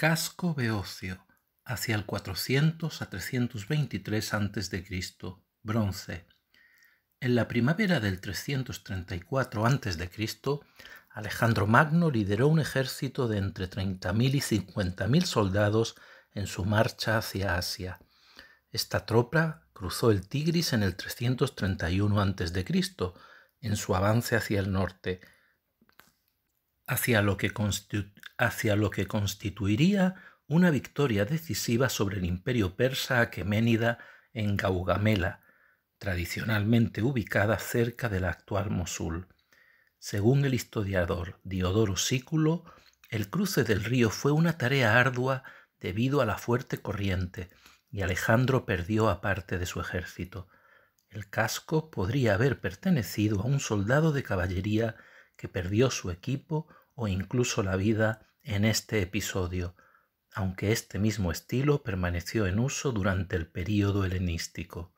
casco beocio, hacia el 400 a 323 a.C., bronce. En la primavera del 334 a.C., Alejandro Magno lideró un ejército de entre 30.000 y 50.000 soldados en su marcha hacia Asia. Esta tropa cruzó el Tigris en el 331 a.C., en su avance hacia el norte, hacia lo que, constituiría una victoria decisiva sobre el imperio persa aqueménida en Gaugamela, tradicionalmente ubicada cerca de la actual Mosul. Según el historiador Diodoro Sículo, el cruce del río fue una tarea ardua debido a la fuerte corriente, y Alejandro perdió a parte de su ejército. El casco podría haber pertenecido a un soldado de caballería que perdió su equipo o incluso la vida en este episodio, aunque este mismo estilo permaneció en uso durante el período helenístico.